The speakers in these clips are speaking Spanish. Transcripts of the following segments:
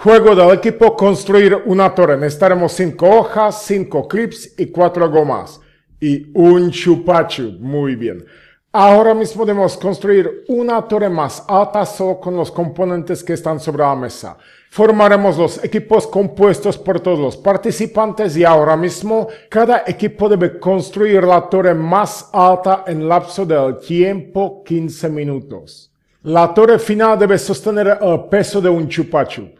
Juego del equipo construir una torre. Necesitaremos 5 hojas, 5 clips y 4 gomas. Y un chupachu. Muy bien. Ahora mismo debemos construir una torre más alta solo con los componentes que están sobre la mesa. Formaremos los equipos compuestos por todos los participantes y ahora mismo cada equipo debe construir la torre más alta en lapso del tiempo 15 minutos. La torre final debe sostener el peso de un chupachu.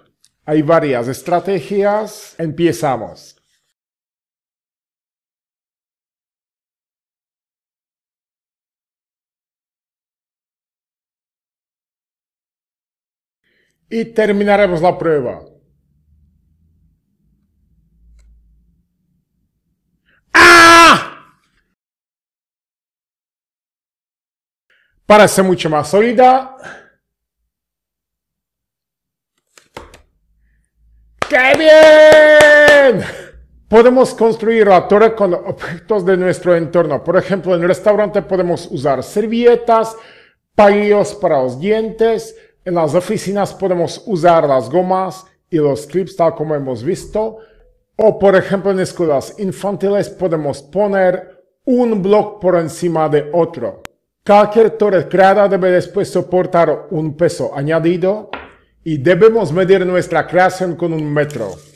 Hay varias estrategias. Empezamos. y terminaremos la prueba. ¡Ah! Parece mucho más sólida. ¡Qué bien! Podemos construir torre con objetos de nuestro entorno. Por ejemplo, en el restaurante podemos usar servilletas, palillos para los dientes. En las oficinas podemos usar las gomas y los clips tal como hemos visto. O por ejemplo, en escuelas infantiles podemos poner un bloque por encima de otro. Cualquier torre creada debe después soportar un peso añadido y debemos medir nuestra creación con un metro.